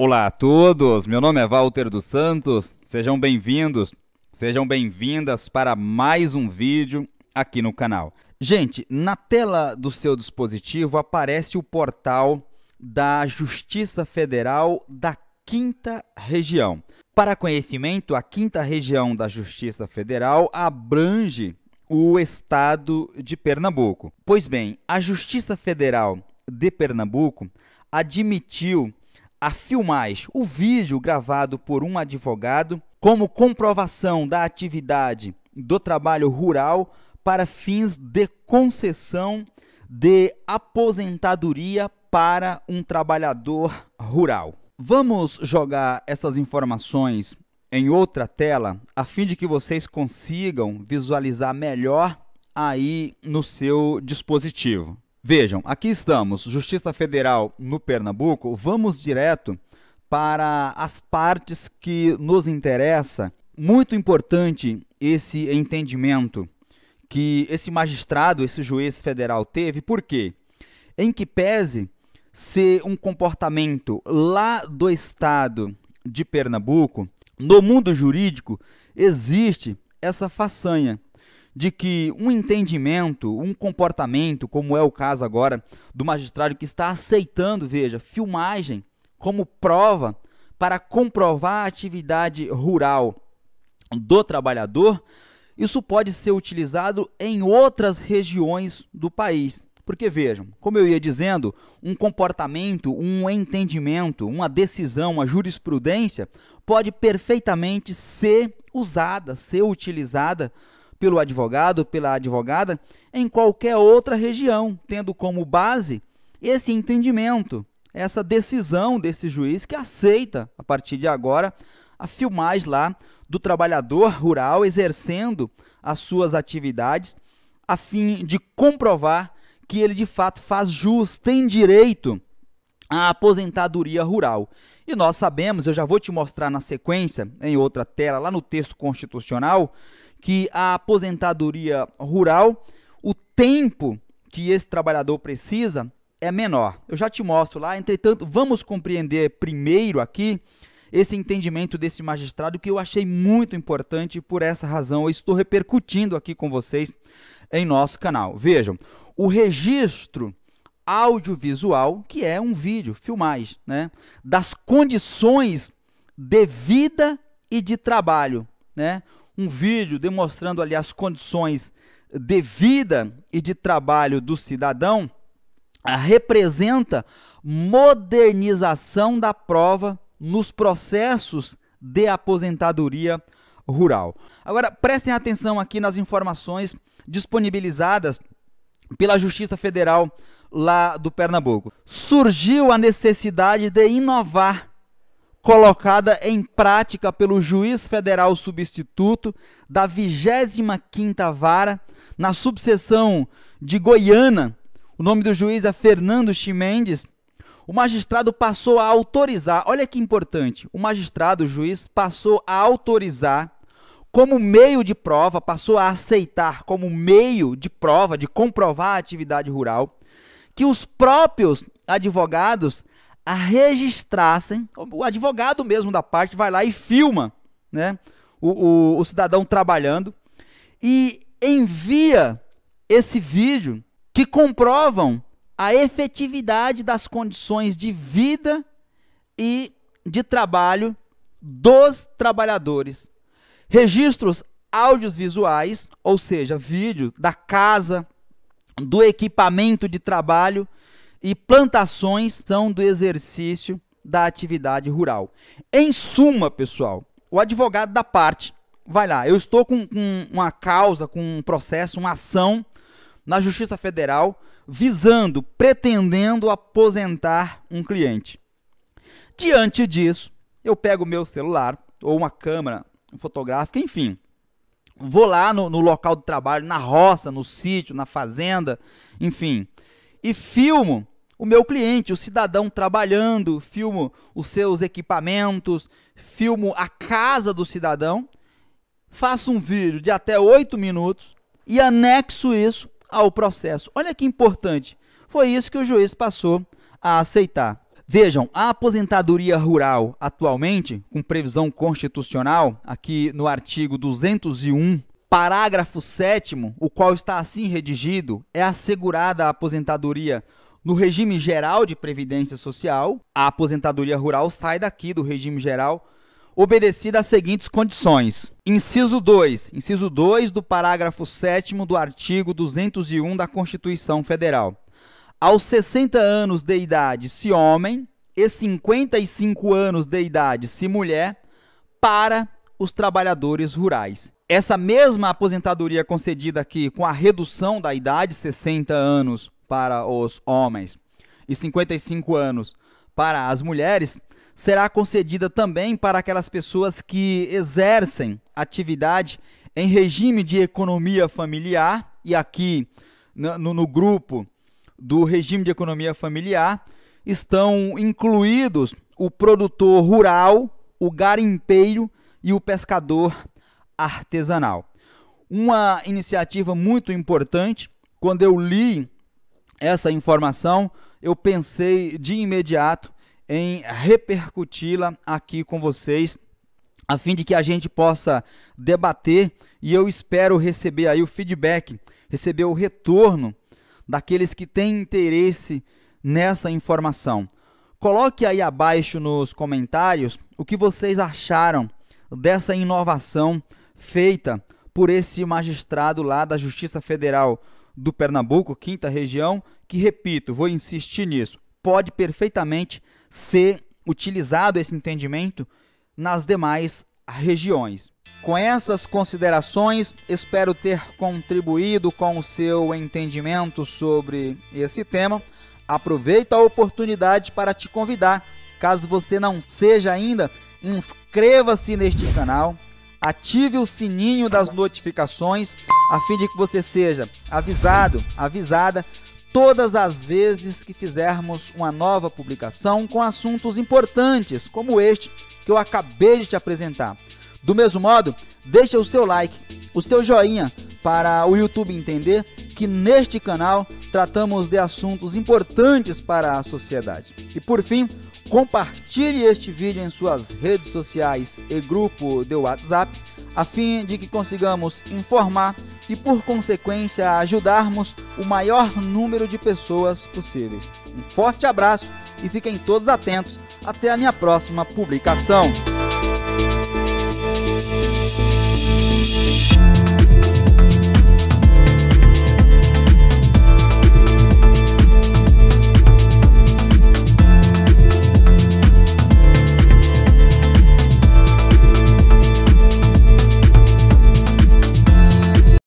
Olá a todos, meu nome é Walter dos Santos, sejam bem-vindos, sejam bem-vindas para mais um vídeo aqui no canal. Gente, na tela do seu dispositivo aparece o portal da Justiça Federal da Quinta Região. Para conhecimento, a Quinta Região da Justiça Federal abrange o estado de Pernambuco. Pois bem, a Justiça Federal de Pernambuco admitiu a filmais o vídeo gravado por um advogado como comprovação da atividade do trabalho rural para fins de concessão de aposentadoria para um trabalhador rural. Vamos jogar essas informações em outra tela a fim de que vocês consigam visualizar melhor aí no seu dispositivo. Vejam, aqui estamos, Justiça Federal no Pernambuco. Vamos direto para as partes que nos interessa. Muito importante esse entendimento que esse magistrado, esse juiz federal teve, por quê? Em que pese ser um comportamento lá do estado de Pernambuco, no mundo jurídico existe essa façanha de que um entendimento, um comportamento, como é o caso agora do magistrado que está aceitando, veja, filmagem como prova para comprovar a atividade rural do trabalhador, isso pode ser utilizado em outras regiões do país. Porque vejam, como eu ia dizendo, um comportamento, um entendimento, uma decisão, uma jurisprudência pode perfeitamente ser usada, ser utilizada pelo advogado, pela advogada, em qualquer outra região, tendo como base esse entendimento, essa decisão desse juiz que aceita, a partir de agora, a filmagem lá do trabalhador rural exercendo as suas atividades a fim de comprovar que ele de fato faz jus, tem direito à aposentadoria rural. E nós sabemos, eu já vou te mostrar na sequência, em outra tela, lá no texto constitucional, que a aposentadoria rural, o tempo que esse trabalhador precisa é menor. Eu já te mostro lá. Entretanto, vamos compreender primeiro aqui esse entendimento desse magistrado que eu achei muito importante por essa razão eu estou repercutindo aqui com vocês em nosso canal. Vejam, o registro audiovisual, que é um vídeo, filmagem, né? das condições de vida e de trabalho. Né? Um vídeo demonstrando ali as condições de vida e de trabalho do cidadão ah, representa modernização da prova nos processos de aposentadoria rural. Agora, prestem atenção aqui nas informações disponibilizadas pela Justiça Federal lá do Pernambuco. Surgiu a necessidade de inovar, colocada em prática pelo juiz federal substituto da 25ª Vara na subseção de Goiânia. O nome do juiz é Fernando Chimendes. O magistrado passou a autorizar, olha que importante, o magistrado, o juiz, passou a autorizar como meio de prova, passou a aceitar como meio de prova, de comprovar a atividade rural, que os próprios advogados a registrassem, o advogado mesmo da parte vai lá e filma né, o, o, o cidadão trabalhando e envia esse vídeo que comprovam a efetividade das condições de vida e de trabalho dos trabalhadores. Registros audiovisuais, ou seja, vídeo da casa, do equipamento de trabalho e plantações são do exercício da atividade rural. Em suma, pessoal, o advogado da parte vai lá. Eu estou com, com uma causa, com um processo, uma ação na Justiça Federal visando, pretendendo aposentar um cliente. Diante disso, eu pego o meu celular ou uma câmera fotográfica, enfim, Vou lá no, no local de trabalho, na roça, no sítio, na fazenda, enfim. E filmo o meu cliente, o cidadão trabalhando, filmo os seus equipamentos, filmo a casa do cidadão, faço um vídeo de até oito minutos e anexo isso ao processo. Olha que importante. Foi isso que o juiz passou a aceitar. Vejam, a aposentadoria rural atualmente, com previsão constitucional, aqui no artigo 201 Parágrafo 7, o qual está assim redigido, é assegurada a aposentadoria no regime geral de previdência social. A aposentadoria rural sai daqui do regime geral, obedecida às seguintes condições: inciso 2, inciso 2 do parágrafo 7 do artigo 201 da Constituição Federal aos 60 anos de idade, se homem, e 55 anos de idade, se mulher, para os trabalhadores rurais. Essa mesma aposentadoria concedida aqui com a redução da idade, 60 anos para os homens e 55 anos para as mulheres, será concedida também para aquelas pessoas que exercem atividade em regime de economia familiar, e aqui no, no grupo do regime de economia familiar estão incluídos o produtor rural, o garimpeiro e o pescador artesanal. Uma iniciativa muito importante, quando eu li essa informação, eu pensei de imediato em repercuti-la aqui com vocês, a fim de que a gente possa debater e eu espero receber aí o feedback, receber o retorno daqueles que têm interesse nessa informação. Coloque aí abaixo nos comentários o que vocês acharam dessa inovação feita por esse magistrado lá da Justiça Federal do Pernambuco, quinta região, que repito, vou insistir nisso, pode perfeitamente ser utilizado esse entendimento nas demais regiões. Com essas considerações, espero ter contribuído com o seu entendimento sobre esse tema. Aproveito a oportunidade para te convidar, caso você não seja ainda, inscreva-se neste canal, ative o sininho das notificações a fim de que você seja avisado, avisada todas as vezes que fizermos uma nova publicação com assuntos importantes como este que eu acabei de te apresentar. Do mesmo modo, deixe o seu like, o seu joinha para o YouTube entender que neste canal tratamos de assuntos importantes para a sociedade. E por fim, compartilhe este vídeo em suas redes sociais e grupo de WhatsApp, a fim de que consigamos informar e, por consequência, ajudarmos o maior número de pessoas possíveis. Um forte abraço e fiquem todos atentos até a minha próxima publicação.